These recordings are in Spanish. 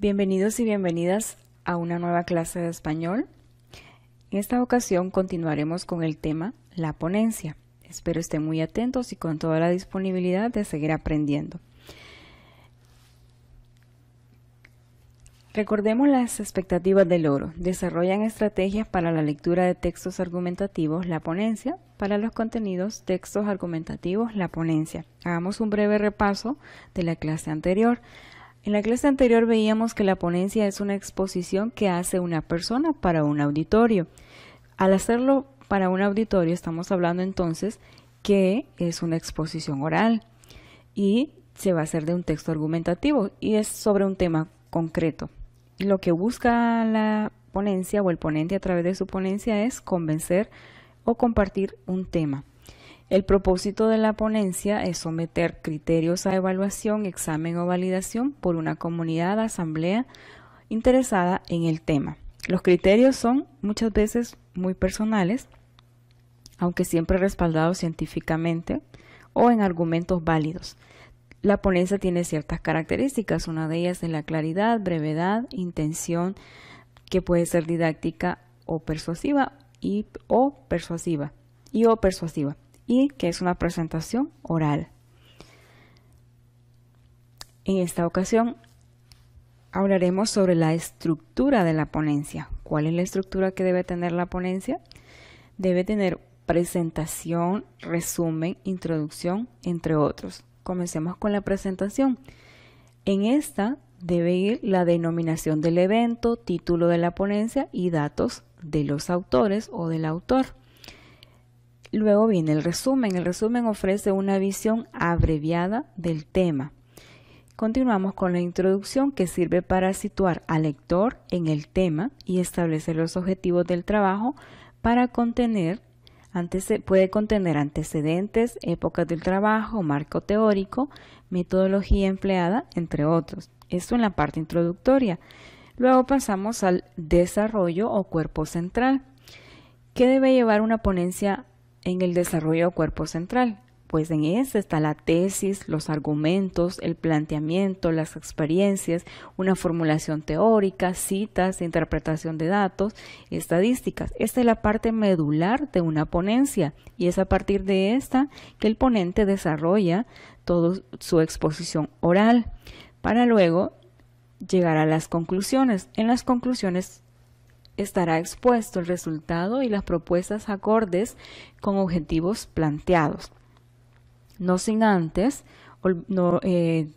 Bienvenidos y bienvenidas a una nueva clase de español. En esta ocasión continuaremos con el tema la ponencia. Espero estén muy atentos y con toda la disponibilidad de seguir aprendiendo. Recordemos las expectativas del oro Desarrollan estrategias para la lectura de textos argumentativos, la ponencia, para los contenidos, textos argumentativos, la ponencia. Hagamos un breve repaso de la clase anterior. En la clase anterior veíamos que la ponencia es una exposición que hace una persona para un auditorio. Al hacerlo para un auditorio estamos hablando entonces que es una exposición oral y se va a hacer de un texto argumentativo y es sobre un tema concreto. lo que busca la ponencia o el ponente a través de su ponencia es convencer o compartir un tema. El propósito de la ponencia es someter criterios a evaluación, examen o validación por una comunidad, asamblea interesada en el tema. Los criterios son muchas veces muy personales, aunque siempre respaldados científicamente o en argumentos válidos. La ponencia tiene ciertas características, una de ellas es la claridad, brevedad, intención, que puede ser didáctica o persuasiva y o persuasiva y o persuasiva y que es una presentación oral. En esta ocasión hablaremos sobre la estructura de la ponencia. ¿Cuál es la estructura que debe tener la ponencia? Debe tener presentación, resumen, introducción, entre otros. Comencemos con la presentación. En esta debe ir la denominación del evento, título de la ponencia y datos de los autores o del autor. Luego viene el resumen. El resumen ofrece una visión abreviada del tema. Continuamos con la introducción que sirve para situar al lector en el tema y establecer los objetivos del trabajo para contener, puede contener antecedentes, épocas del trabajo, marco teórico, metodología empleada, entre otros. Esto en la parte introductoria. Luego pasamos al desarrollo o cuerpo central, ¿Qué debe llevar una ponencia en el desarrollo cuerpo central, pues en ese está la tesis, los argumentos, el planteamiento, las experiencias, una formulación teórica, citas, interpretación de datos, estadísticas. Esta es la parte medular de una ponencia y es a partir de esta que el ponente desarrolla toda su exposición oral para luego llegar a las conclusiones. En las conclusiones estará expuesto el resultado y las propuestas acordes con objetivos planteados. No sin antes, no, eh,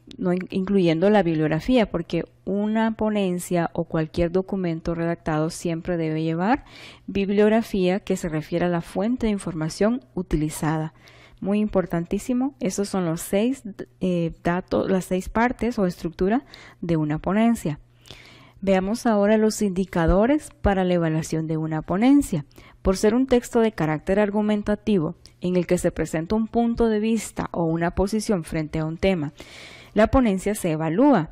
incluyendo la bibliografía, porque una ponencia o cualquier documento redactado siempre debe llevar bibliografía que se refiere a la fuente de información utilizada muy importantísimo. Esos son los seis eh, datos, las seis partes o estructura de una ponencia. Veamos ahora los indicadores para la evaluación de una ponencia. Por ser un texto de carácter argumentativo, en el que se presenta un punto de vista o una posición frente a un tema, la ponencia se evalúa,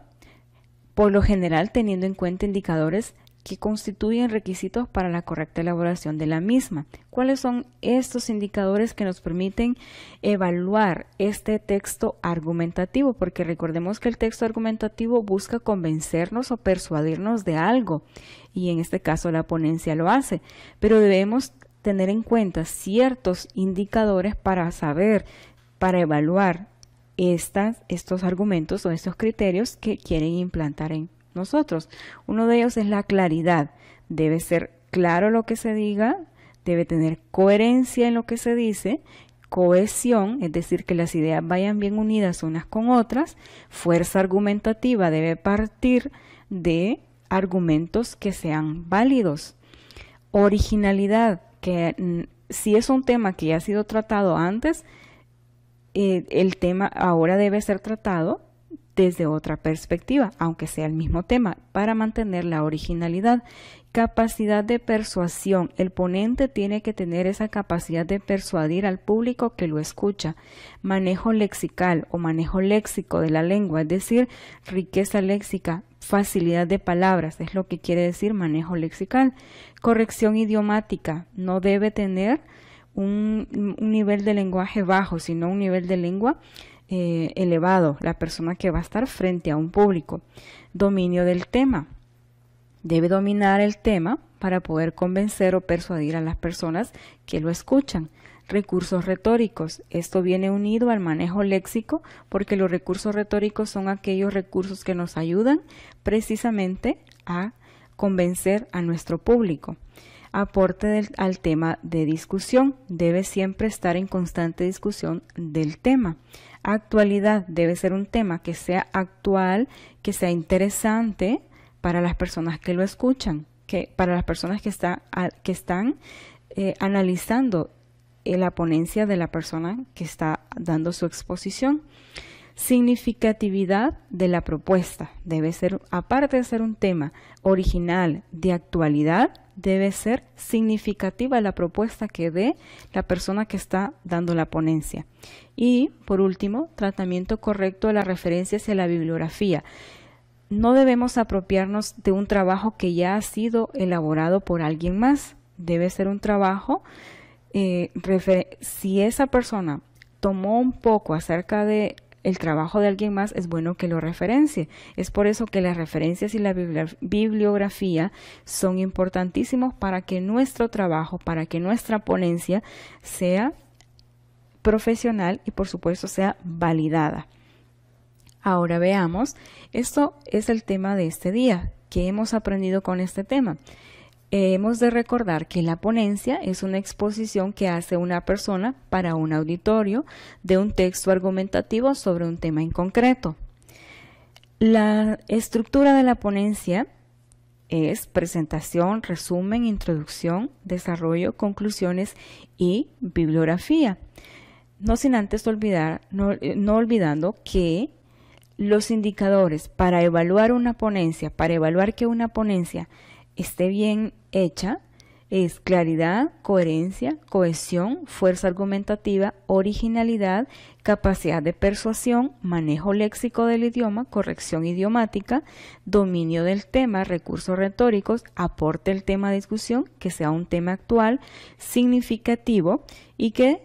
por lo general teniendo en cuenta indicadores que constituyen requisitos para la correcta elaboración de la misma. ¿Cuáles son estos indicadores que nos permiten evaluar este texto argumentativo? Porque recordemos que el texto argumentativo busca convencernos o persuadirnos de algo, y en este caso la ponencia lo hace, pero debemos tener en cuenta ciertos indicadores para saber, para evaluar estas, estos argumentos o estos criterios que quieren implantar en nosotros. Uno de ellos es la claridad. Debe ser claro lo que se diga, debe tener coherencia en lo que se dice, cohesión, es decir, que las ideas vayan bien unidas unas con otras, fuerza argumentativa debe partir de argumentos que sean válidos, originalidad, que mm, si es un tema que ya ha sido tratado antes, eh, el tema ahora debe ser tratado desde otra perspectiva, aunque sea el mismo tema, para mantener la originalidad. Capacidad de persuasión. El ponente tiene que tener esa capacidad de persuadir al público que lo escucha. Manejo lexical o manejo léxico de la lengua, es decir, riqueza léxica, facilidad de palabras, es lo que quiere decir manejo lexical. Corrección idiomática. No debe tener un, nivel de lenguaje bajo, sino un nivel de lengua eh, elevado, la persona que va a estar frente a un público. Dominio del tema. Debe dominar el tema para poder convencer o persuadir a las personas que lo escuchan. Recursos retóricos. Esto viene unido al manejo léxico porque los recursos retóricos son aquellos recursos que nos ayudan precisamente a convencer a nuestro público. Aporte al tema de discusión. Debe siempre estar en constante discusión del tema. Actualidad debe ser un tema que sea actual, que sea interesante para las personas que lo escuchan, que para las personas que, está, que están eh, analizando eh, la ponencia de la persona que está dando su exposición. Significatividad de la propuesta debe ser, aparte de ser un tema original de actualidad, debe ser significativa la propuesta que dé la persona que está dando la ponencia. Y, por último, tratamiento correcto de las referencias y la bibliografía. No debemos apropiarnos de un trabajo que ya ha sido elaborado por alguien más. Debe ser un trabajo, eh, si esa persona tomó un poco acerca de el trabajo de alguien más, es bueno que lo referencie. Es por eso que las referencias y la bibliografía son importantísimos para que nuestro trabajo, para que nuestra ponencia sea profesional y por supuesto sea validada. Ahora veamos, esto es el tema de este día, ¿qué hemos aprendido con este tema hemos de recordar que la ponencia es una exposición que hace una persona para un auditorio de un texto argumentativo sobre un tema en concreto. La estructura de la ponencia es presentación, resumen, introducción, desarrollo, conclusiones y bibliografía. No sin antes olvidar, no, eh, olvidando que los indicadores para evaluar una ponencia, para evaluar que una ponencia esté bien hecha es claridad, coherencia, cohesión, fuerza argumentativa, originalidad, capacidad de persuasión, manejo léxico del idioma, corrección idiomática, dominio del tema, recursos retóricos, aporte el tema de discusión, que sea un tema actual, significativo y que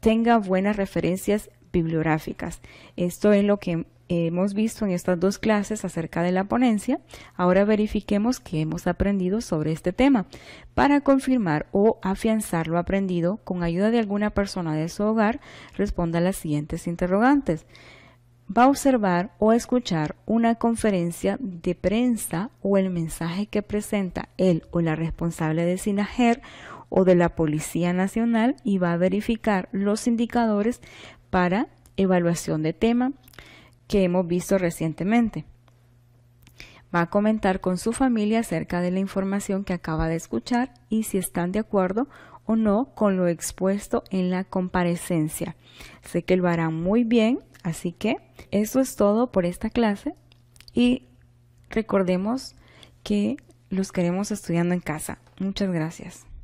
tenga buenas referencias bibliográficas. Esto es lo que hemos visto en estas dos clases acerca de la ponencia, ahora verifiquemos que hemos aprendido sobre este tema para confirmar o afianzar lo aprendido con ayuda de alguna persona de su hogar, responda a las siguientes interrogantes. Va a observar o escuchar una conferencia de prensa o el mensaje que presenta él o la responsable de SINAGER o de la Policía Nacional y va a verificar los indicadores para evaluación de tema, que hemos visto recientemente. Va a comentar con su familia acerca de la información que acaba de escuchar y si están de acuerdo o no con lo expuesto en la comparecencia. Sé que lo harán muy bien, así que eso es todo por esta clase y recordemos que los queremos estudiando en casa. Muchas gracias.